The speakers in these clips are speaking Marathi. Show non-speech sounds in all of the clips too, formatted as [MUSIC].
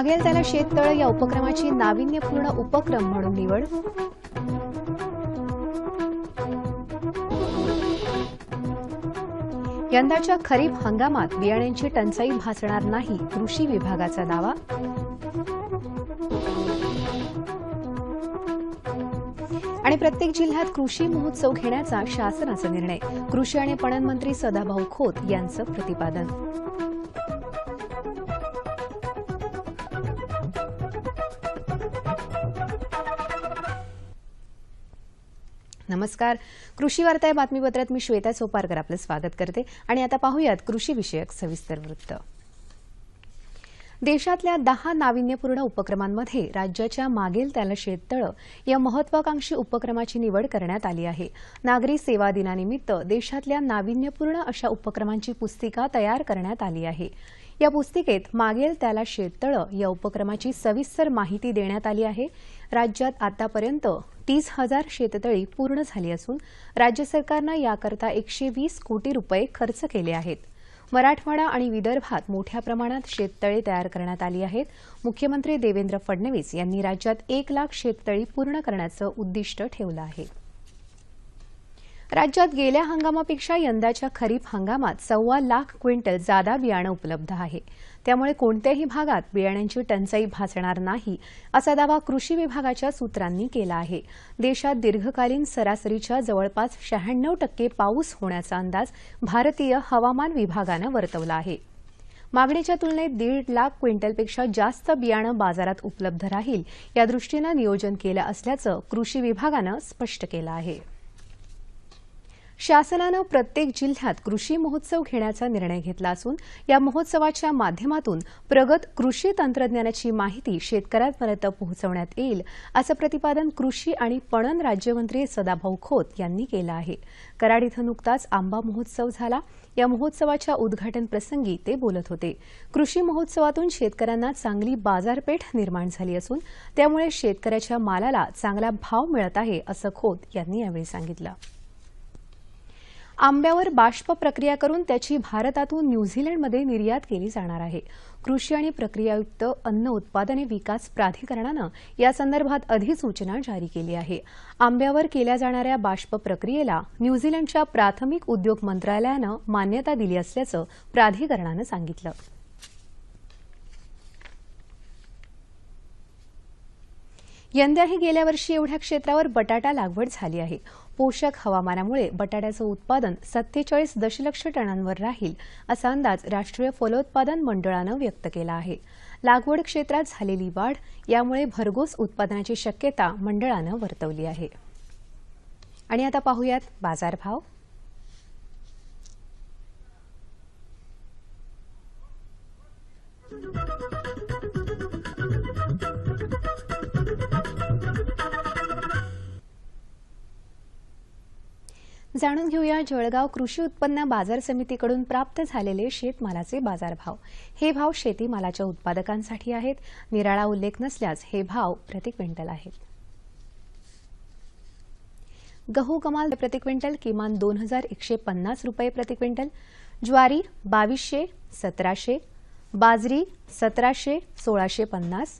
मागेल त्याला शेततळ या उपक्रमाची नाविन्यपूर्ण उपक्रम म्हणून निवड यंदाच्या खरीप हंगामात बियाण्यांची टंचाई भासणार नाही कृषी विभागाचा दावा आणि प्रत्येक जिल्ह्यात कृषी महोत्सव घेण्याचा शासनाचा निर्णय कृषी आणि पणन मंत्री सदाभाऊ खोत यांचं प्रतिपादन नमस्कार कृषी वार्ता या बातमीपत्रात मी श्वेता सोपारकर आपलं स्वागत करते आणि आता पाहूयात कृषीविषयक सविस्तर वृत्त देशातल्या दहा नाविन्यपूर्ण उपक्रमांमध्ये राज्याच्या मागेल त्याला शेततळं या महत्वाकांक्षी उपक्रमाची निवड करण्यात आली आहे नागरी सेवा दिनानिमित्त देशातल्या नाविन्यपूर्ण अशा उपक्रमांची पुस्तिका तयार करण्यात आली आहे या पुस्तिकेत मागेल त्याला शेततळं या उपक्रमाची सविस्तर माहिती देण्यात आली आहे राज्यात आतापर्यंत तीस हजार शेततळी पूर्ण झाली असून राज्य सरकारनं याकरता एकशे वीस कोटी रुपये खर्च केले आहेत मराठवाडा आणि विदर्भात मोठ्या प्रमाणात शेततळे तयार करण्यात आली आहेत मुख्यमंत्री देवेंद्र फडणवीस यांनी राज्यात एक लाख शेततळी पूर्ण करण्याचं उद्दिष्ट ठेवलं आहे राज्यात गेल्या हंगामापेक्षा यंदाच्या खरीप हंगामात सव्वा लाख क्विंटल जादा बियाणं उपलब्ध आहे त्यामुळे कोणत्याही भागात बियाण्यांची टंचाई भासणार नाही असा दावा कृषी विभागाच्या सूत्रांनी केला आहे देशात दीर्घकालीन सरासरीच्या जवळपास शहाण्णव टक्के पाऊस होण्याचा अंदाज भारतीय हवामान विभागानं वर्तवला आहे मागणीच्या तुलनेत दीड लाख क्विंटलपेक्षा जास्त बियाणं बाजारात उपलब्ध राहील यादृष्टीनं नियोजन केलं असल्याचं कृषी विभागानं स्पष्ट केलं आहे शासनानं प्रत्येक जिल्ह्यात कृषी महोत्सव घेण्याचा निर्णय घेतला असून या महोत्सवाच्या माध्यमातून प्रगत कृषी तंत्रज्ञानाची माहिती शेतकऱ्यांपर्यंत पोहोचवण्यात येईल असं प्रतिपादन कृषी आणि पणन राज्यमंत्री सदाभाऊ खोत यांनी केलं आहे कराड इथं नुकताच आंबा महोत्सव झाला या महोत्सवाच्या उद्घाटन प्रसंगी ते बोलत होते कृषी महोत्सवातून शेतकऱ्यांना चांगली बाजारपेठ निर्माण झाली असून त्यामुळे शेतकऱ्याच्या मालाला चांगला भाव मिळत आहे असं खोत यांनी यावेळी सांगितलं आंब्यावर बाष्प प्रक्रिया करून त्याची भारतातून न्यूझीलंडमध्ये निर्यात केली जाणार आहे कृषी आणि प्रक्रियायुक्त अन्न उत्पादने विकास प्राधिकरणानं यासंदर्भात अधिसूचना जारी केली आहे आंब्यावर केल्या जाणाऱ्या बाष्प प्रक्रियेला न्यूझीलंडच्या प्राथमिक उद्योग मंत्रालयानं मान्यता दिली असल्याचं प्राधिकरणानं सांगितलं यंदाही गेल्या वर्षी एवढ्या क्षेत्रावर बटाटा लागवड झाली आहे पोषक हवामानामुळे बटाट्याचं उत्पादन सत्तेचाळीस दशलक्ष टनांवर राहील असा अंदाज राष्ट्रीय फलोत्पादन मंडळानं व्यक्त केला आहे लागवड क्षेत्रात झालेली वाढ यामुळे भरघोस उत्पादनाची शक्यता मंडळानं वर्तवली आहे आणि आता पाहूयात बाजारभाव जाणून घेऊया जळगाव कृषी उत्पन्न बाजार समितीकडून प्राप्त झालेले शेतमालाचे बाजारभाव हे भाव शेतीमालाच्या उत्पादकांसाठी आहेत निराळा उल्लेख नसल्यास हे भाव प्रति क्विंटल आहेत गहू कमाल प्रति क्विंटल किमान दोन हजार एकशे पन्नास रुपये प्रति क्विंटल ज्वारी बावीसशे सतराशे बाजरी सतराशे सोळाशे पन्नास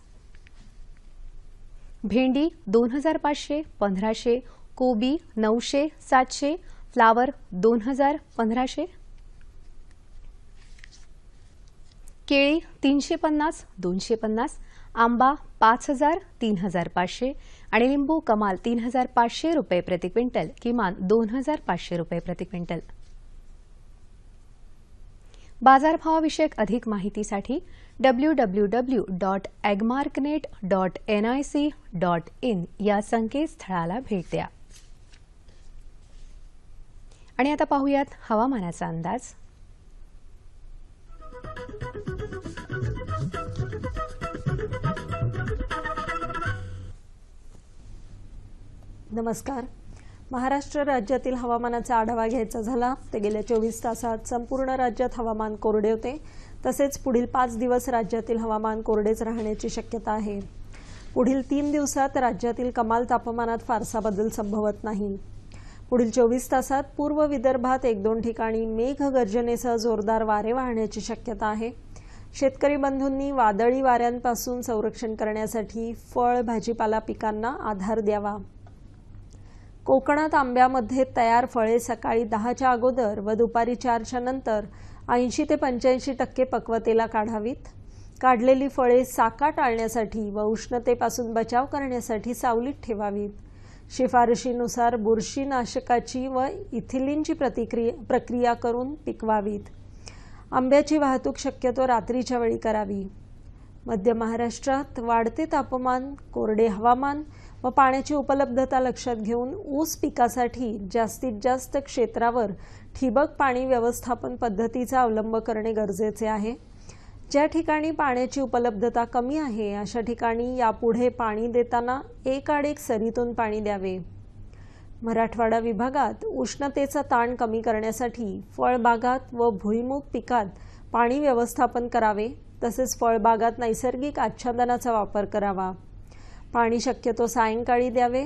भेंडी दोन हजार पाचशे पंधराशे कोबी नऊशे सातशे फ्लावर दोन हजार पंधराशे केळी तीनशे पन्नास दोनशे पन्नास आंबा पाच हजार तीन हजार पाचशे आणि लिंबू कमाल तीन हजार पाचशे रुपये प्रति क्विंटल किमान दोन हजार पाचशे रुपये प्रति क्विंटल बाजारभावाविषयक अधिक माहितीसाठी W W W dot agmarknet dot N I C dot in या संकेतस्थळाला भेट द्या आणि आता पाहूयात हवामानाचा अंदाज नमस्कार महाराष्ट्र राज्यातील हवामानाचा आढावा घ्यायचा झाला ते गेल्या चोवीस तासात संपूर्ण राज्यात हवामान कोरडे होते तसेच पुढील पाच दिवस राज्यातील हवामान कोरडेच राहण्याची शक्यता आहे पुढील तीन दिवसात राज्यातील कमाल तापमानात फारसा बदल संभवत नाही पुढील चोवीस तासात पूर्व विदर्भात एक दोन ठिकाणी मेघगर्जनेसह जोरदार वारे वाहण्याची शक्यता आहे शेतकरी बंधूंनी वादळी वाऱ्यांपासून संरक्षण करण्यासाठी फळ भाजीपाला पिकांना आधार द्यावा कोकणात आंब्यामध्ये तयार फळे सकाळी दहाच्या अगोदर व दुपारी चारच्या नंतर ऐंशी ते पंच्याऐंशी टक्के पक्वतेला काढावीत काढलेली फळे साका टाळण्यासाठी व उष्णतेपासून बचाव करण्यासाठी सावलीत ठेवावीत शिफारशीनुसार बुरशीनाशकाची व इथिलीनची प्रतिक्रिया प्रक्रिया करून पिकवावीत आंब्याची वाहतूक शक्यतो रात्रीच्या वेळी करावी मध्य महाराष्ट्रात वाढते तापमान कोरडे हवामान व पाण्याची उपलब्धता लक्षात घेऊन ऊस पिकासाठी जास्तीत जास्त क्षेत्रावर ठिबक पाणी व्यवस्थापन पद्धतीचा अवलंब करणे गरजेचे आहे ज्या ठिकाणी पाण्याची उपलब्धता कमी आहे अशा ठिकाणी यापुढे पाणी देताना एकाडेक सरीतून पाणी द्यावे मराठवाडा विभागात उष्णतेचा ताण कमी करण्यासाठी फळबागात व भुईमुग पिकात पाणी व्यवस्थापन करावे तसेच फळबागात नैसर्गिक आच्छादनाचा वापर करावा पाणी शक्यतो सायंकाळी द्यावे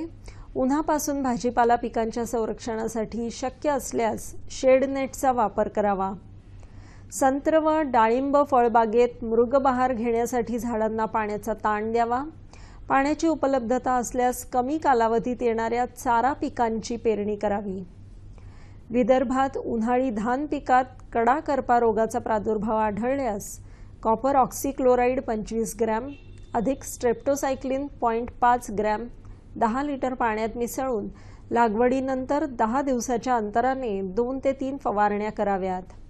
उन्हापासून भाजीपाला पिकांच्या संरक्षणासाठी शक्य असल्यास शेडनेटचा वापर करावा संत्र व डाळिंब फळबागेत बहार घेण्यासाठी झाडांना पाण्याचा ताण द्यावा पाण्याची उपलब्धता असल्यास कमी कालावधीत येणाऱ्या चारा पिकांची पेरणी करावी विदर्भात उन्हाळी धान पिकात कडा करपा रोगाचा प्रादुर्भाव आढळल्यास कॉपर ऑक्सिक्लोराईड पंचवीस ग्रॅम अधिक स्ट्रेप्टोसायक्लिन पॉईंट पाच ग्रॅम दहा लिटर पाण्यात मिसळून लागवडीनंतर दहा दिवसाच्या अंतराने दोन ते तीन फवारण्या कराव्यात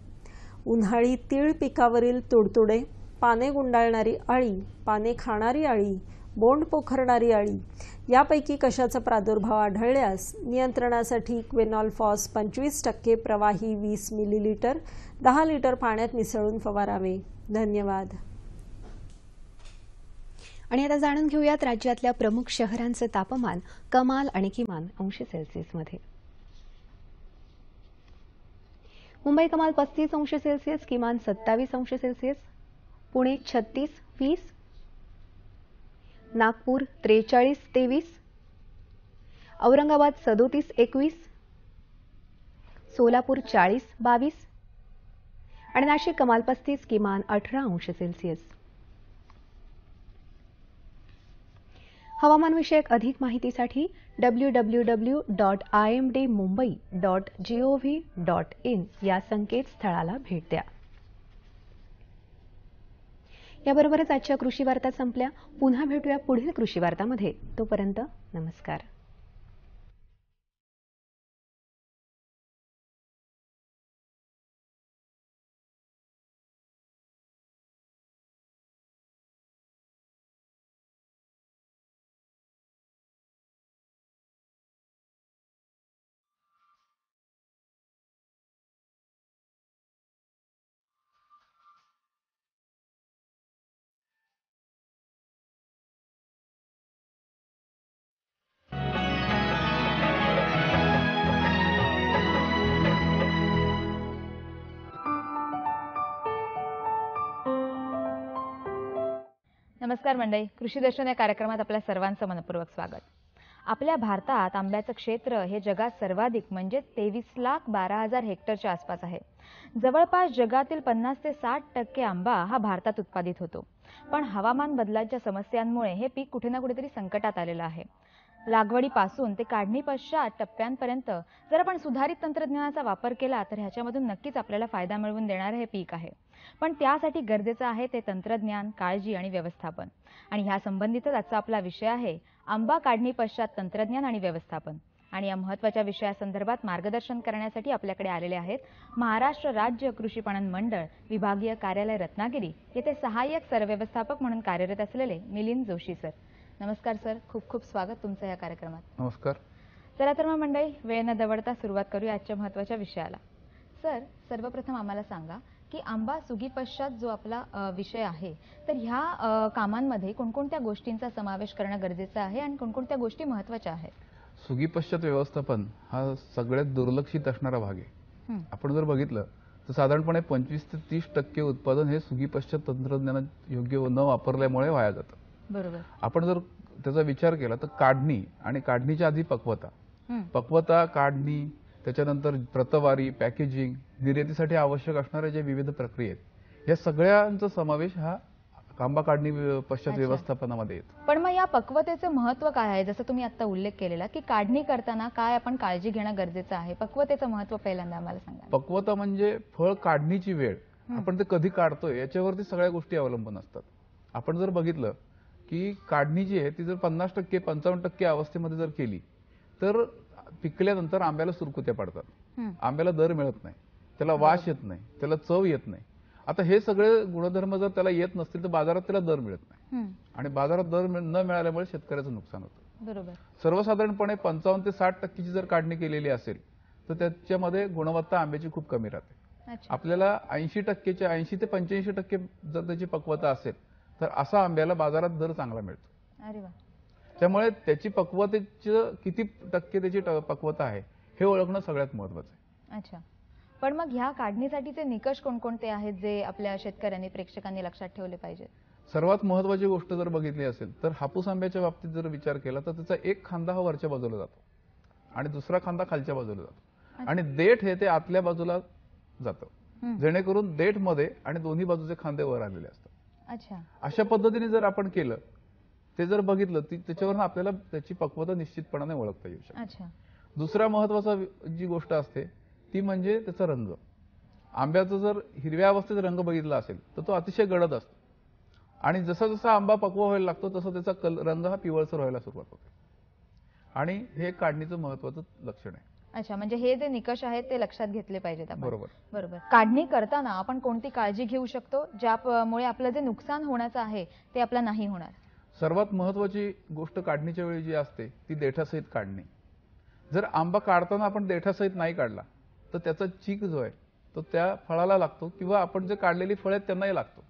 उन्हाळी तीळ पिकावरील तुडतुडे पाने गुंडाळणारी अळी पाने खाणारी अळी बोंड पोखरणारी अळी यापैकी कशाचा प्रादुर्भाव आढळल्यास नियंत्रणासाठी क्वेनॉल फॉस पंचवीस टक्के प्रवाही वीस मिलीलिटर दहा लिटर पाण्यात मिसळून फवारावे धन्यवाद आणि आता जाणून घेऊयात राज्यातल्या प्रमुख शहरांचं तापमान कमाल आणि किमान अंश सेल्सिअसमध्ये मुंबई कमाल पस्तीस अंश सेल्सिअस किमान सत्तावीस अंश सेल्सिअस पुणे छत्तीस वीस नागपूर त्रेचाळीस तेवीस औरंगाबाद सदोतीस एकवीस सोलापूर चाळीस बावीस आणि नाशिक कमाल पस्तीस किमान अठरा अंश सेल्सिअस हवामानविषयक अधिक माहितीसाठी W W W dot I M Mumbai dot G O V dot in या संकेतस्थळाला भेट द्या याबरोबरच आजच्या कृषी वार्ता संपल्या पुन्हा भेटूया पुढील कृषी वार्तामध्ये तोपर्यंत नमस्कार नमस्कार मंडळी कृषी दर्शन या कार्यक्रमात आपल्या सर्वांचं मनपूर्वक स्वागत आपल्या भारतात आंब्याचं क्षेत्र हे जगात सर्वाधिक म्हणजे तेवीस लाख बारा हजार हेक्टरच्या आसपास आहे जवळपास जगातील पन्नास ते साठ टक्के आंबा हा भारतात उत्पादित होतो पण हवामान बदलाच्या समस्यांमुळे हे पीक कुठे ना कुठेतरी संकटात आलेलं आहे लागवडीपासून ते काढणी पश्चात टप्प्यांपर्यंत जर आपण सुधारित तंत्रज्ञानाचा वापर केला तर ह्याच्यामधून नक्कीच आपल्याला फायदा मिळवून देणारं हे पीक आहे पण त्यासाठी गरजेचं आहे ते तंत्रज्ञान काळजी आणि व्यवस्थापन आणि ह्या संबंधितच आजचा आपला विषय आहे आंबा काढणी पश्चात तंत्रज्ञान आणि व्यवस्थापन आणि या महत्वाच्या विषयासंदर्भात मार्गदर्शन करण्यासाठी आपल्याकडे आलेले आहेत महाराष्ट्र राज्य कृषीपणन मंडळ विभागीय कार्यालय रत्नागिरी येथे सहाय्यक सरव्यवस्थापक म्हणून कार्यरत असलेले मिलिंद जोशी सर नमस्कार सर खूप खूप स्वागत तुमचं या कार्यक्रमात नमस्कार चला तर मग मंडळी वेळ न दवडता सुरुवात करूया आजच्या महत्वाच्या विषयाला सर सर्वप्रथम आम्हाला सांगा की आंबा पश्चात जो आपला विषय आहे तर ह्या कामांमध्ये कोणकोणत्या गोष्टींचा समावेश करणं गरजेचं आहे आणि कोणकोणत्या गोष्टी महत्वाच्या आहेत पश्चात व्यवस्थापन हा सगळ्यात दुर्लक्षित असणारा भाग आहे आपण जर बघितलं तर साधारणपणे पंचवीस ते तीस टक्के उत्पादन हे सुगी पश्चात तंत्रज्ञानात योग्य न वापरल्यामुळे वाया जातं बरोबर आपण जर त्याचा विचार केला तर काढणी आणि काढणीच्या आधी पक्वता पक्वता काढणी त्याच्यानंतर प्रतवारी पॅकेजिंग निर्यातीसाठी आवश्यक असणाऱ्या जे विविध प्रक्रियेत या सगळ्यांचा समावेश हा कांबा काढणी पश्चात व्यवस्थापनामध्ये येतो पण मग या पक्वतेचं महत्व काय आहे जसं तुम्ही आता उल्लेख केलेला की काढणी करताना काय आपण काळजी घेणं गरजेचं आहे पक्वतेचं महत्व पहिल्यांदा आम्हाला सांगा पक्वता म्हणजे फळ काढणीची वेळ आपण ते कधी काढतोय याच्यावरती सगळ्या गोष्टी अवलंबून असतात आपण जर बघितलं की काढणी जी आहे ती जर पन्नास टक्के पंचावन्न टक्के अवस्थेमध्ये जर केली तर पिकल्यानंतर आंब्याला सुरकुत्या पडतात आंब्याला दर मिळत नाही त्याला वास येत नाही त्याला चव येत नाही आता हे सगळे गुणधर्म जर त्याला येत नसतील तर बाजारात त्याला दर मिळत नाही आणि बाजारात दर न मिळाल्यामुळे शेतकऱ्याचं नुकसान होतं बरोबर सर्वसाधारणपणे पंचावन्न ते साठ टक्केची जर काढणी केलेली असेल तर त्याच्यामध्ये गुणवत्ता आंब्याची खूप कमी राहते आपल्याला ऐंशी टक्केच्या ऐंशी ते पंच्याऐंशी टक्के जर त्याची पक्वता असेल तर असा आंब्याला बाजारात दर चांगला मिळतो त्यामुळे त्याची पक्वतेच किती टक्के त्याची पक्वता आहे हे ओळखणं सगळ्यात महत्वाचं आहे अच्छा पण मग ह्या काढणीसाठीचे निकष कोणकोणते आहेत जे आपल्या शेतकऱ्यांनी प्रेक्षकांनी लक्षात ठेवले पाहिजेत सर्वात महत्वाची गोष्ट जर बघितली असेल तर हापूस आंब्याच्या बाबतीत जर विचार केला तर त्याचा एक खांदा हा वरच्या बाजूला जातो आणि दुसरा खांदा खालच्या बाजूला जातो आणि देठ हे ते आतल्या बाजूला जातं जेणेकरून देठ मध्ये आणि दोन्ही बाजूचे खांदे वर आलेले असतात अच्छा अशा पद्धतीने जर आपण केलं ते जर बघितलं त्याच्यावर आपल्याला त्याची पक्वता निश्चितपणाने ओळखता येऊ शकते दुसरा महत्वाचा जी गोष्ट असते ती म्हणजे त्याचा रंग आंब्याचा जर हिरव्या अवस्थेत रंग बघितला असेल तर तो अतिशय गडद असतो आणि जसा जसा आंबा पक्व व्हायला लागतो तसा त्याचा कल रंग हा पिवळसर व्हायला सुरुवात होते आणि हे काढणीचं महत्वाचं लक्षण आहे अच्छा म्हणजे हे जे निकष आहेत ते लक्षात घेतले पाहिजेत बरोबर बरोबर काढणी करताना आपण कोणती काळजी घेऊ शकतो ज्यामुळे आपलं जे नुकसान होण्याचं आहे ते आपलं नाही होणार सर्वात महत्त्वाची गोष्ट काढणीच्या वेळी जी असते ती देठासहित काढणे जर आंबा काढताना आपण देठासहित नाही काढला तर त्याचा चीक जो आहे तो त्या फळाला लागतो किंवा आपण जे काढलेली फळ आहेत त्यांनाही लागतो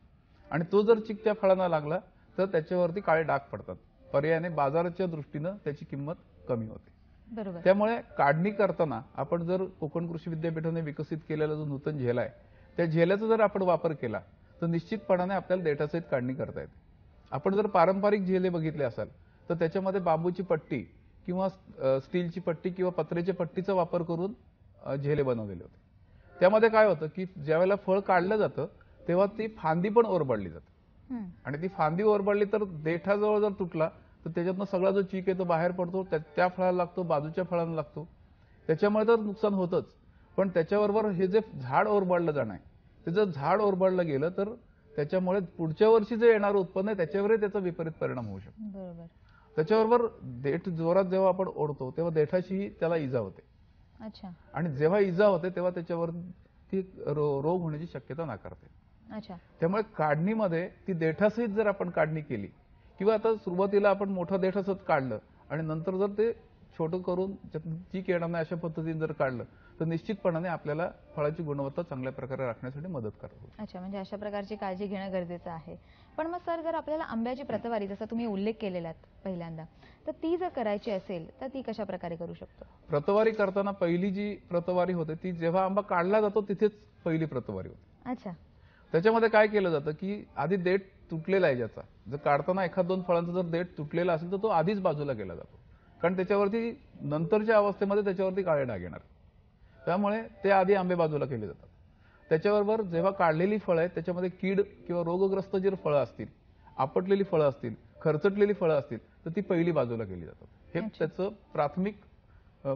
आणि तो जर चीक त्या फळांना लागला तर त्याच्यावरती काळे डाग पडतात पर्यायाने बाजाराच्या दृष्टीनं त्याची किंमत कमी होते बरोबर त्यामुळे काढणी करताना आपण जर कोकण कृषी विद्यापीठाने विकसित केलेला जो नूतन झेला आहे त्या झेल्याचा जर आपण वापर केला तर निश्चितपणाने आपल्याला देठासहित काढणी करता येते आपण जर पारंपरिक झेले बघितले असाल तर त्याच्यामध्ये बांबूची पट्टी किंवा स्टीलची पट्टी किंवा पत्रेच्या पट्टीचा वापर करून झेले बनवलेले होते त्यामध्ये काय होतं की ज्यावेळेला फळ काढलं जातं तेव्हा ती फांदी पण ओरबडली जाते आणि ती फांदी ओरबडली तर देठाजवळ जर तुटला तर त्याच्यातनं सगळा जो चीक आहे तो बाहेर पडतो त्या फळाला लागतो बाजूच्या फळांना लागतो त्याच्यामुळे तर नुकसान होतच पण त्याच्याबरोबर हे जे झाड ओरबडलं जाणं आहे ते जर झाड ओरबडलं गेलं तर त्याच्यामुळे पुढच्या वर्षी जे येणारं उत्पन्न आहे त्याच्यावरही त्याचा विपरीत परिणाम होऊ शकतो बरोबर त्याच्याबरोबर देठ जोरात जेव्हा आपण ओढतो तेव्हा देठाशीही त्याला इजा होते अच्छा आणि जेव्हा इजा होते तेव्हा त्याच्यावर ती रोग होण्याची शक्यता नाकारते अच्छा त्यामुळे काढणीमध्ये ती देठासहित जर आपण काढणी केली किंवा आता सुरुवातीला आपण मोठा देठ काढलं आणि नंतर जर ते छोटं करून जी कीड अशा पद्धतीने जर काढलं तर निश्चितपणाने आपल्याला फळाची गुणवत्ता चांगल्या प्रकारे राखण्यासाठी मदत करतो अच्छा म्हणजे अशा प्रकारची काळजी घेणं गरजेचं आहे पण मग सर जर आपल्याला आंब्याची प्रतवारी जसा तुम्ही उल्लेख केलेला पहिल्यांदा तर ती जर करायची असेल तर ती कशा प्रकारे करू शकतो प्रतवारी करताना पहिली जी प्रतवारी होते ती जेव्हा आंबा काढला जातो तिथेच पहिली प्रतवारी होते अच्छा त्याच्यामध्ये काय केलं जातं की आधी देठ तुटलेला आहे ज्याचा जर काढताना एखाद दोन फळांचा जर देठ तुटलेला असेल तर तो आधीच बाजूला केला जातो कारण त्याच्यावरती नंतरच्या अवस्थेमध्ये त्याच्यावरती काळे डाग येणार त्यामुळे ते आधी आंबे बाजूला केले जातात त्याच्याबरोबर जेव्हा काढलेली फळं आहेत त्याच्यामध्ये कीड किंवा रोगग्रस्त जे फळं असतील आपटलेली फळं असतील खरचटलेली फळं असतील तर ती पहिली बाजूला केली जातात हे त्याचं प्राथमिक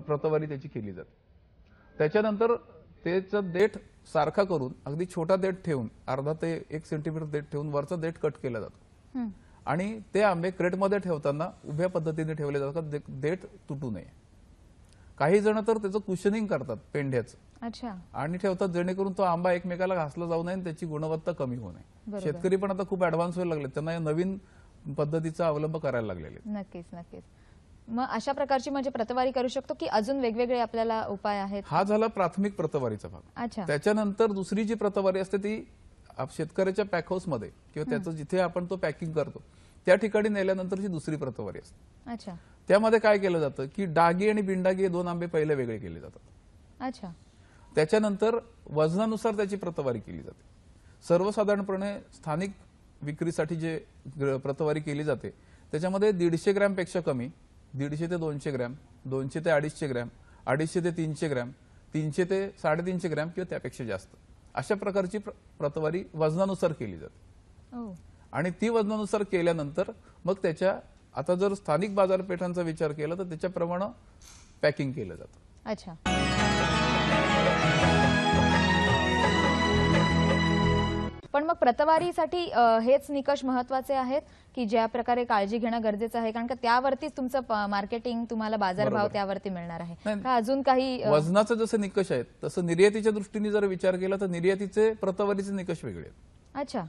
प्रतवारी त्याची केली जाते त्याच्यानंतर त्याचा देठ सारखा करून अगदी छोटा देठ ठेवून अर्धा ते एक सेंटीमीटर देठ ठेवून वरचा देठ कट केला जातो आणि ते आंबे क्रेटमध्ये ठेवताना उभ्या पद्धतीने ठेवले जातात देठ तुटू नये काही जण तर त्याचं कुशनिंग करतात पेंढ्याचं अच्छा आणि ठेवतात जेणेकरून तो आंबा एकमेकाला घासला जाऊ नये आणि त्याची गुणवत्ता कमी होऊ नये शेतकरी पण आता खूप ऍडव्हान्स व्हायला लागले त्यांना या नवीन पद्धतीचा अवलंब करायला लागलेले नक्कीच नक्कीच मग अशा प्रकारची म्हणजे प्रतवारी करू शकतो की अजून वेगवेगळे आपल्याला उपाय आहेत हा झाला प्राथमिक प्रतवारीचा भाग अच्छा त्याच्यानंतर दुसरी जी प्रतवारी असते ती शेतकऱ्याच्या पॅकहाऊस मध्ये किंवा त्याचं जिथे आपण तो पॅकिंग करतो त्या ठिकाणी नेल्यानंतरची दुसरी प्रतवारी असते अच्छा त्यामध्ये काय केलं जातं की डागी आणि बिंडागी हे दोन आंबे पहिले वेगळे केले जातात अच्छा त्याच्यानंतर वजनानुसार त्याची प्रतवारी केली जाते सर्वसाधारणपणे स्थानिक विक्रीसाठी जे प्रतवारी केली जाते त्याच्यामध्ये दीडशे ग्रॅमपेक्षा कमी दीडशे ते दोनशे ग्रॅम दोनशे ते अडीचशे ग्रॅम अडीचशे ते तीनशे ग्रॅम तीनशे ते साडेतीनशे ग्रॅम किंवा त्यापेक्षा जास्त अशा प्रकारची प्रतवारी वजनानुसार केली जाते हो. आणि ती वजनानुसार केल्यानंतर मग त्याच्या आता जर स्थानिक बाजारपेठांचा विचार केला तर त्याच्याप्रमाणे पॅकिंग केलं जातं अच्छा पण मग प्रतवारीसाठी हेच निकष महत्वाचे आहेत की ज्या प्रकारे काळजी घेणं गरजेचं आहे कारण का त्यावरतीच तुमचं मार्केटिंग तुम्हाला बाजारभाव त्यावरती मिळणार आहे अजून काही वजनाचे जसे निकष आहेत तसं निर्यातीच्या दृष्टीने जर विचार केला तर निर्यातीचे प्रतवारीचे निकष वेगळे अच्छा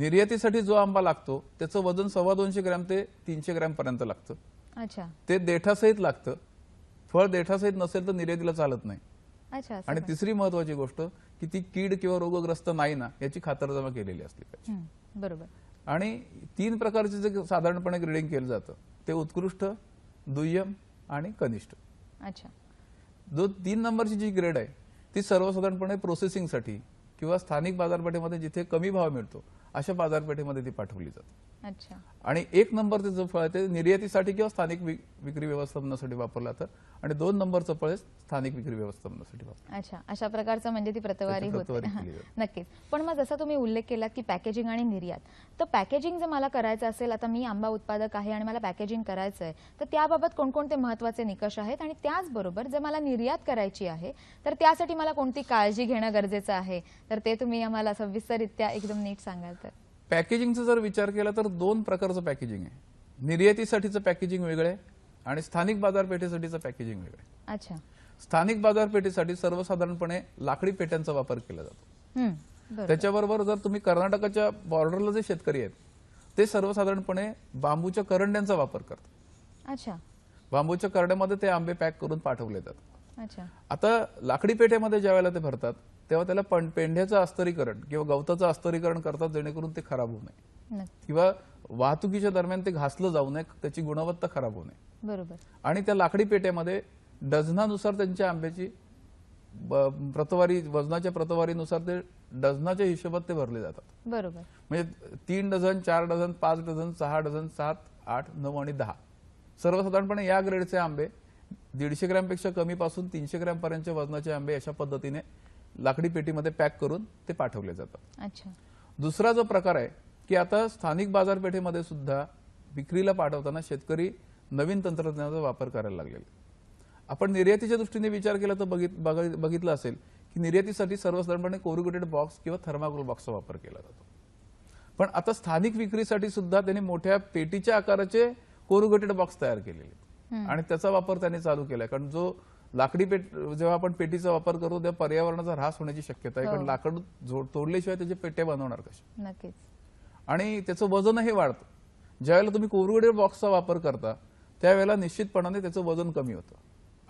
निर्यातीसाठी जो आंबा लागतो त्याचं वजन सव्वा दोनशे ग्रॅम ते तीनशे ग्रॅम पर्यंत लागतं अच्छा ते देठासहित लागतं फळ देठासहित नसेल तर निर्यातीला चालत नाही अच्छा आणि तिसरी महत्वाची गोष्ट की ती कीड किंवा रोगग्रस्त नाही ना याची खातरजमा केलेली असली पाहिजे बरोबर आणि तीन प्रकारचे जे साधारणपणे ग्रेडिंग केलं जातं ते उत्कृष्ट दुय्यम आणि कनिष्ठ अच्छा जो तीन नंबरची जी ग्रेड आहे ती सर्वसाधारणपणे प्रोसेसिंगसाठी किंवा स्थानिक बाजारपेठेमध्ये जिथे कमी भाव मिळतो अशा बाजारपेठेमध्ये ती पाठवली जाते अच्छा आणि एक नंबरचं जो फळ आहे ते निर्यातीसाठी किंवा स्थानिक विक्री व्यवस्थापनासाठी वापरला तर आणि दोन नंबरचं फळ स्थानिक विक्री व्यवस्थापनासाठी अच्छा अशा प्रकारचं म्हणजे ती प्रतवारी होते [LAUGHS] नक्कीच पण मग जसा तुम्ही उल्लेख केला की पॅकेजिंग आणि निर्यात तर पॅकेजिंग जर मला करायचं असेल आता मी आंबा उत्पादक आहे आणि मला पॅकेजिंग करायचं आहे तर त्याबाबत कोणकोणते महत्वाचे निकष आहेत आणि त्याचबरोबर जर मला निर्यात करायची आहे तर त्यासाठी मला कोणती काळजी घेणं गरजेचं आहे तर ते तुम्ही आम्हाला सविस्तररित्या एकदम नीट सांगाल तर पॅकेजिंगचा जर विचार केला तर दोन प्रकारचं पॅकेजिंग आहे निर्यातीसाठीचं पॅकेजिंग वेगळं आहे आणि स्थानिक बाजारपेठेसाठीचं पॅकेजिंग वेगळं आहे अच्छा स्थानिक बाजारपेठेसाठी सर्वसाधारणपणे लाकडी पेट्यांचा वापर केला जातो त्याच्याबरोबर जर तुम्ही कर्नाटकाच्या बॉर्डरला जे शेतकरी आहेत ते सर्वसाधारणपणे बांबूच्या करंड्यांचा वापर करतात अच्छा बांबूच्या करड्यामध्ये ते आंबे पॅक करून पाठवले जातात आता लाकडी पेट्यामध्ये ज्या वेळेला ते भरतात तेव्हा त्याला पण पेंढ्याचं अस्तरीकरण किंवा गवताचं अस्तरीकरण करतात जेणेकरून ते खराब होऊ नये किंवा वाहतुकीच्या दरम्यान ते घासलं जाऊ नये त्याची गुणवत्ता खराब होऊ नये बरोबर आणि त्या लाकडी पेट्यामध्ये डझनानुसार त्यांच्या आंब्याची प्रतवारी वजनाच्या प्रतवारीनुसार ते डझनाच्या हिशोबात ते भरले जातात बरोबर म्हणजे तीन डझन चार डझन पाच डझन सहा डझन सात आठ नऊ आणि दहा सर्वसाधारणपणे या ग्रेडचे आंबे दीडशे ग्रॅमपेक्षा कमीपासून तीनशे ग्रॅमपर्यंतच्या वजनाचे आंबे अशा पद्धतीने लाकडी पेटीमध्ये पॅक करून ते पाठवले जातात दुसरा जो प्रकार आहे की आता स्थानिक बाजारपेठेमध्ये सुद्धा विक्रीला पाठवताना शेतकरी नवीन तंत्रज्ञानाचा वापर करायला लागलेला आपण निर्यातीच्या दृष्टीने विचार केला तर बघितलं असेल की निर्यातीसाठी सर्वसाधारणपणे कोरुगेटेड बॉक्स किंवा थर्माकोल बॉक्सचा वापर केला जातो पण आता स्थानिक विक्रीसाठी सुद्धा त्यांनी मोठ्या पेटीच्या आकाराचे कोरुगेटेड बॉक्स तयार केलेले आणि त्याचा वापर त्यांनी चालू केला कारण जो लाकडी पेट जेव्हा आपण पेटीचा वापर करू तेव्हा पर्यावरणाचा ऱ्हास होण्याची शक्यता आहे कारण हो. लाकड तोडल्याशिवाय त्याचे पेटे बनवणार कशा नक्कीच आणि त्याचं वजनही हे वाढतं ज्यावेळेला तुम्ही कोरगडे बॉक्सचा वापर करता त्यावेळेला निश्चितपणाने त्याचं वजन कमी होतं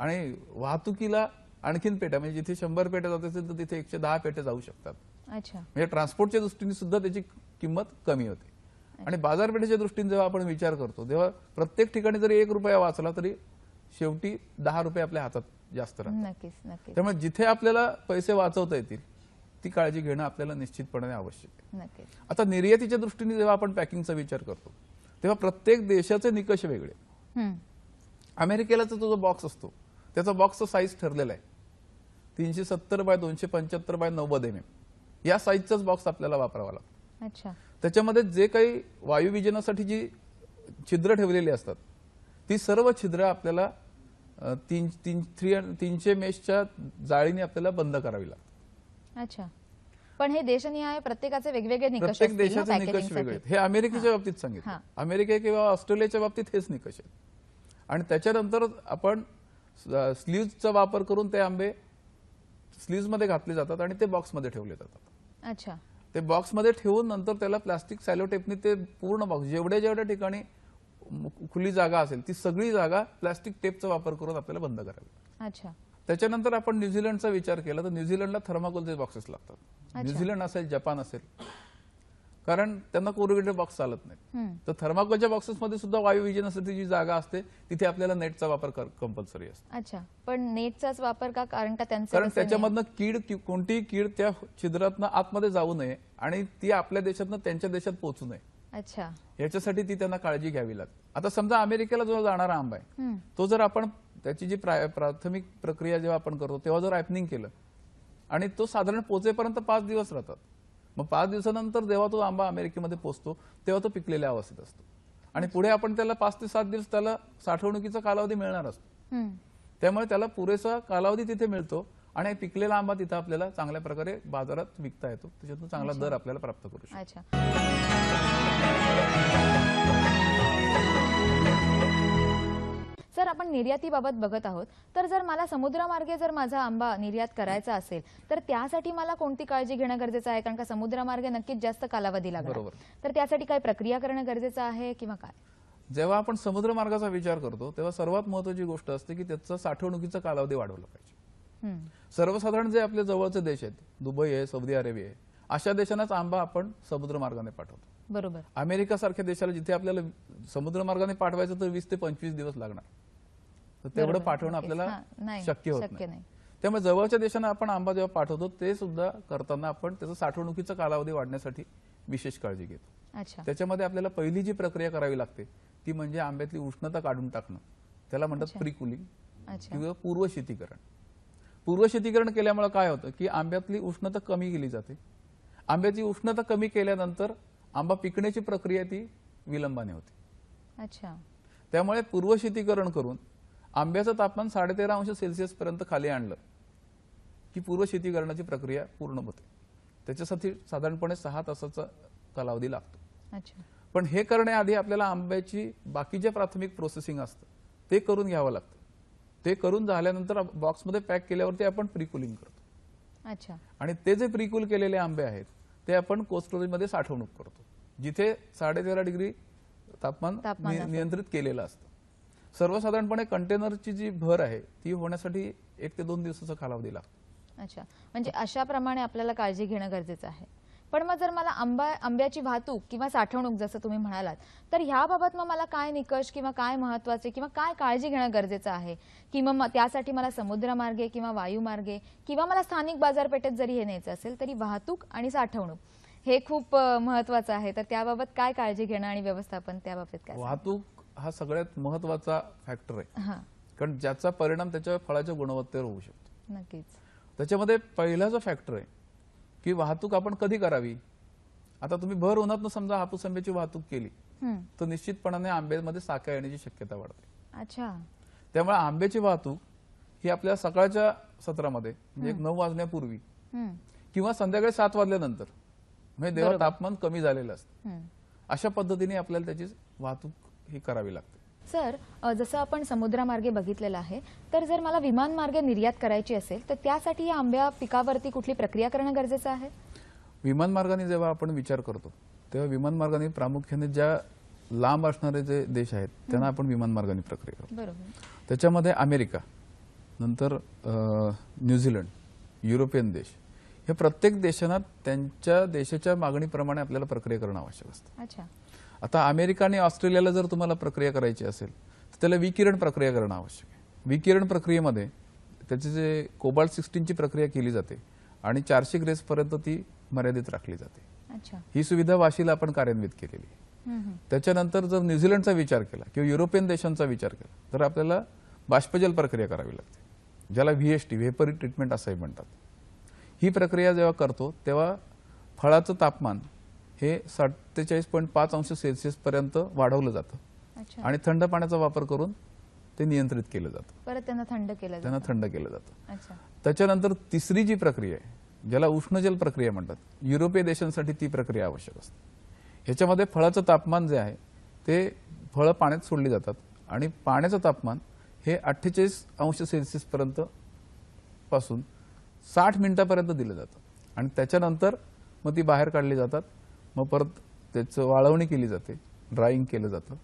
आणि वाहतुकीला आणखीन पेट्या म्हणजे जिथे शंभर पेट्या जात असेल तर तिथे एकशे दहा पेट्या जाऊ शकतात अच्छा म्हणजे ट्रान्सपोर्टच्या दृष्टीने सुद्धा त्याची किंमत कमी होते आणि बाजारपेठेच्या दृष्टीने जेव्हा आपण विचार करतो तेव्हा प्रत्येक ठिकाणी जरी एक रुपया वाचला तरी शेवटी दहा रुपये आपल्या हातात जास्त राहतात त्यामुळे जिथे आपल्याला पैसे वाचवता येतील ती काळजी घेणं आपल्याला निश्चितपणे आवश्यक आहे आता निर्यातीच्या दृष्टीने जेव्हा आपण पॅकिंगचा विचार करतो तेव्हा प्रत्येक देशाचे निकष वेगळे अमेरिकेला तो जो बॉक्स असतो त्याचा बॉक्सचा साईज ठरलेला आहे तीनशे सत्तर बाय दोनशे पंच्याहत्तर बाय नव्वद एम एम या साईजचाच बॉक्स आपल्याला वापरावा लागतो त्याच्यामध्ये जे काही वायुविजनासाठी जी छिद्र ठेवलेली असतात ती सर्व छिद्र आपल्याला तीन तीनशे मेशच्या जाळीने आपल्याला बंद करावी लागते अच्छा पण हे देशनिहाय प्रत्येकाचे वेगवेगळे निकष प्रत्येक देशाचे निकष वेगळे हे अमेरिकेच्या बाबतीत सांगितलं अमेरिके किंवा ऑस्ट्रेलियाच्या बाबतीत हेच निकष आहेत आणि त्याच्यानंतर आपण स्लीव्हचा वापर करून ते आंबे स्लीव्ह मध्ये घातले जातात आणि ते बॉक्स मध्ये ठेवले जातात अच्छा ते बॉक्स मध्ये ठेवून नंतर त्याला प्लास्टिक सॅलोटेपनी ते पूर्ण बॉक्स जेवढ्या जेवढ्या ठिकाणी खुली जागा असेल ती सगळी जागा प्लास्टिक टेपचा वापर करून आपल्याला बंद करावी अच्छा त्याच्यानंतर आपण न्यूझीलंडचा विचार केला तर न्यूझीलंडला थर्माकोलचे बॉक्सेस लागतात न्यूझीलंड असेल जपान असेल कारण त्यांना कोरिगेटेड बॉक्स चालत नाही तर थर्माकोलच्या बॉक्सेसमध्ये सुद्धा विजनासाठी जी जागा असते तिथे आपल्याला नेटचा वापर कंपल्सरी असतो अच्छा पण नेटचाच वापर का कारण का त्यांचा कारण त्याच्यामधनं कीड कोणतीही कीड त्या छिद्रातनं आतमध्ये जाऊ नये आणि ती आपल्या देशातनं त्यांच्या देशात पोहोचू नये अच्छा याच्यासाठी ती त्यांना काळजी घ्यावी लागते आता समजा अमेरिकेला जो जाणारा आंबा आहे तो जर आपण त्याची जी प्राथमिक प्रक्रिया जेव्हा आपण करतो तेव्हा जर रायपनिंग केलं आणि तो साधारण पोचेपर्यंत पाच दिवस राहतात मग पाच दिवसानंतर जेव्हा तो आंबा अमेरिकेमध्ये पोचतो तेव्हा तो पिकलेल्या अवस्थेत असतो आणि पुढे आपण त्याला पाच ते सात दिवस त्याला साठवणुकीचा कालावधी मिळणार असतो त्यामुळे त्याला पुरेसा कालावधी तिथे मिळतो आणि पिकलेला आंबा तिथं आपल्याला चांगल्या प्रकारे बाजारात विकता येतो त्याच्यातून चांगला दर आपल्याला प्राप्त करू शकतो सर आपण निर्यातीबाबत बघत आहोत तर जर मला समुद्रमार्गे जर माझा आंबा निर्यात करायचा असेल तर त्यासाठी मला कोणती काळजी घेणं गरजेचं आहे कारण का समुद्रमार्गे नक्कीच जास्त कालावधी लागतो तर त्यासाठी काय प्रक्रिया करणं गरजेचं आहे किंवा काय जेव्हा आपण समुद्रमार्गाचा विचार करतो तेव्हा सर्वात महत्वाची गोष्ट असते की त्याचा साठवणुकीचा कालावधी वाढवला पाहिजे सर्वसाधारण जे आपले जवळचे देश आहेत दुबई आहे सौदी अरेबिया आहे अशा देशांनाच आंबा आपण समुद्र मार्गाने पाठवतो बरोबर अमेरिका सारख्या देशाला जिथे आपल्याला समुद्र मार्गाने पाठवायचं तर वीस ते पंचवीस दिवस लागणार तर तेवढं पाठवणं आपल्याला शक्य होत नाही त्यामुळे जवळच्या देशांना आपण आंबा जेव्हा पाठवतो ते सुद्धा करताना आपण त्याचा साठवणुकीचा कालावधी वाढण्यासाठी विशेष काळजी घेतो त्याच्यामध्ये आपल्याला पहिली जी प्रक्रिया करावी लागते ती म्हणजे आंब्यातली उष्णता काढून टाकणं त्याला म्हणतात प्री किंवा पूर्व शेतीकरण शेतीकरण केल्यामुळे काय होतं की आंब्यातली उष्णता कमी केली जाते आंब्याची उष्णता कमी केल्यानंतर आंबा पिकण्याची प्रक्रिया ती विलंबाने होते अच्छा त्यामुळे शेतीकरण करून आंब्याचं तापमान तेरा अंश सेल्सिअस पर्यंत खाली आणलं की शेतीकरणाची प्रक्रिया पूर्ण होते त्याच्यासाठी साधारणपणे सहा तासाचा कालावधी लागतो पण हे करण्याआधी आपल्याला आंब्याची बाकी जे प्राथमिक प्रोसेसिंग असतं ते करून घ्यावं लागतं ते करून झाल्यानंतर बॉक्समध्ये पॅक केल्यावरती आपण प्रिकुलिंग करतो अच्छा आणि ते जे प्रिकूल केलेले आंबे आहेत ते आपण कोल्ड स्टोरेजमध्ये साठवणूक करतो जिथे साडे तेरा डिग्री तापमान नियंत्रित केलेलं असतं सर्वसाधारणपणे कंटेनरची जी भर आहे ती होण्यासाठी एक ते दोन दिवसाचा कालावधी लागतो अच्छा म्हणजे अशा प्रमाणे आपल्याला काळजी घेणं गरजेचं आहे पण मग जर मला आंबा आंब्याची वाहतूक किंवा साठवणूक जसं तुम्ही म्हणालात तर ह्याबाबत मग मला काय निकष किंवा काय महत्त्वाचे किंवा काय काळजी घेणं गरजेचं आहे किंवा मग त्यासाठी मला समुद्रमार्गे किंवा वायुमार्गे किंवा मला स्थानिक बाजारपेठेत जरी हे न्यायचं असेल तरी वाहतूक आणि साठवणूक हे खूप महत्वाचं आहे तर त्याबाबत काय काळजी घेणं आणि व्यवस्थापन त्याबाबत काय वाहतूक हा सगळ्यात महत्वाचा फॅक्टर आहे कारण ज्याचा परिणाम त्याच्या फळाच्या गुणवत्तेवर होऊ शकतो नक्कीच त्याच्यामध्ये पहिला जो फॅक्टर आहे की वाहतूक आपण कधी करावी आता तुम्ही भर उन्हात समजा हापूस आंब्याची वाहतूक केली तर निश्चितपणाने आंब्यामध्ये साखर येण्याची शक्यता वाढते अच्छा त्यामुळे आंब्याची वाहतूक ही आपल्या सकाळच्या सत्रामध्ये म्हणजे नऊ वाजण्यापूर्वी किंवा संध्याकाळी सात वाजल्यानंतर म्हणजे देवा तापमान कमी झालेलं असतं अशा पद्धतीने आपल्याला त्याची वाहतूक ही करावी लागते सर जसं आपण समुद्रामार्गे बघितलेलं आहे तर जर मला विमानमार्गे निर्यात करायची असेल तर त्यासाठी या आंब्या पिकावरती कुठली प्रक्रिया करणं गरजेचं आहे विमानमार्गाने जेव्हा आपण विचार करतो तेव्हा विमानमार्गाने प्रामुख्याने ज्या लांब असणारे जे देश आहेत त्यांना आपण विमानमार्गाने प्रक्रिया करतो बरोबर त्याच्यामध्ये अमेरिका नंतर न्यूझीलंड युरोपियन देश हे प्रत्येक देशांना त्यांच्या देशाच्या मागणीप्रमाणे आपल्याला प्रक्रिया करणं आवश्यक असतं आता अमेरिका आणि ऑस्ट्रेलियाला जर तुम्हाला प्रक्रिया करायची असेल तर त्याला विकिरण प्रक्रिया करणं आवश्यक आहे विकिरण प्रक्रियेमध्ये त्याचे जे कोबाल्ट सिक्स्टीनची प्रक्रिया केली जाते आणि चारशे पर्यंत ती मर्यादित राखली जाते ही सुविधा वाशीला आपण कार्यान्वित केलेली आहे त्याच्यानंतर जर न्यूझीलंडचा विचार केला किंवा युरोपियन देशांचा विचार केला तर आपल्याला बाष्पजल प्रक्रिया करावी लागते ज्याला व्हीएसटी व्हेपरी ट्रीटमेंट असंही म्हणतात ही प्रक्रिया जेव्हा करतो तेव्हा फळाचं तापमान हे सत्तेचाळीस पॉईंट पाच अंश सेल्सिअसपर्यंत वाढवलं जातं आणि थंड पाण्याचा वापर करून ते नियंत्रित केलं जातं परत त्यांना थंड केलं त्यांना थंड केलं जातं त्याच्यानंतर तिसरी जी प्रक्रिया आहे ज्याला उष्णजल प्रक्रिया म्हणतात युरोपीय देशांसाठी ती प्रक्रिया आवश्यक असते ह्याच्यामध्ये फळाचं तापमान जे आहे ते फळं पाण्यात सोडली जातात आणि पाण्याचं तापमान हे अठ्ठेचाळीस अंश सेल्सिअसपर्यंत पासून साठ मिनिटापर्यंत दिलं जातं आणि त्याच्यानंतर मग ती बाहेर काढली जातात मग परत त्याचं वाळवणी केली जाते ड्राईंग केलं जातं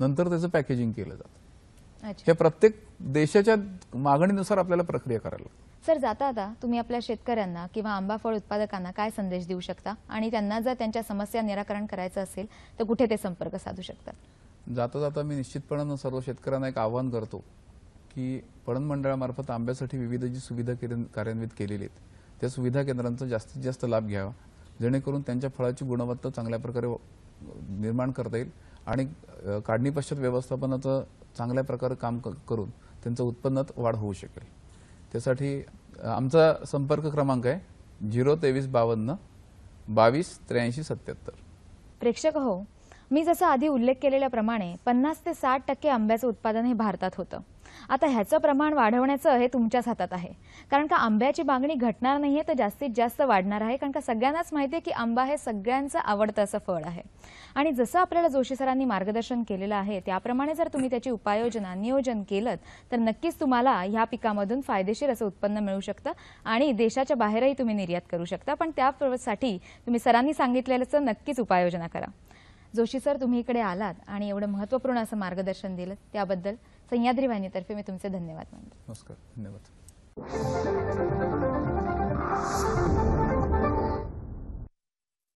नंतर त्याचं पॅकेजिंग केलं जातं हे प्रत्येक देशाच्या मागणीनुसार आपल्याला प्रक्रिया करायला सर जाता आता तुम्ही आपल्या शेतकऱ्यांना किंवा आंबा फळ उत्पादकांना काय संदेश देऊ शकता आणि त्यांना जर त्यांच्या समस्या निराकरण करायचं असेल तर कुठे ते संपर्क साधू शकतात जाता जाता मी निश्चितपणानं सर्व शेतकऱ्यांना एक आवाहन करतो की पणन मंडळामार्फत आंब्यासाठी विविध जी सुविधा कार्यान्वित केलेली आहेत त्या सुविधा केंद्रांचा जास्तीत जास्त लाभ घ्यावा जेणेकरून त्यांच्या फळाची गुणवत्ता चांगल्या प्रकारे निर्माण करता येईल आणि काढणी पश्चात व्यवस्थापनाचं चांगल्या प्रकारे काम करून त्यांचं उत्पन्नात वाढ होऊ शकेल त्यासाठी आमचा संपर्क क्रमांक आहे झिरो तेवीस बावन्न बावीस त्र्याऐंशी सत्याहत्तर प्रेक्षक हो मी जसं आधी उल्लेख केलेल्याप्रमाणे पन्नास ते साठ टक्के आंब्याचं उत्पादन हे भारतात होतं आता ह्याचं प्रमाण वाढवण्याचं हे तुमच्याच हातात आहे कारण का आंब्याची मागणी घटणार नाही आहे तर जास्तीत जास्त वाढणार आहे कारण का सगळ्यांनाच माहिती आहे की आंबा हे सगळ्यांचं आवडतं असं फळ आहे आणि जसं आपल्याला जोशी सरांनी मार्गदर्शन केलेलं आहे त्याप्रमाणे जर तुम्ही त्याची उपाययोजना नियोजन केलं तर नक्कीच तुम्हाला ह्या पिकामधून फायदेशीर असं उत्पन्न मिळू शकतं आणि देशाच्या बाहेरही तुम्ही निर्यात करू शकता पण त्यासाठी तुम्ही सरांनी सांगितलेलंचं नक्कीच उपाययोजना करा जोशी सर तुम्ही इकडे आलात आणि एवढं महत्त्वपूर्ण असं मार्गदर्शन दिलं त्याबद्दल सह्याद्री वाहिनीतर्फे मी तुमचे धन्यवाद मानते नमस्कार धन्यवाद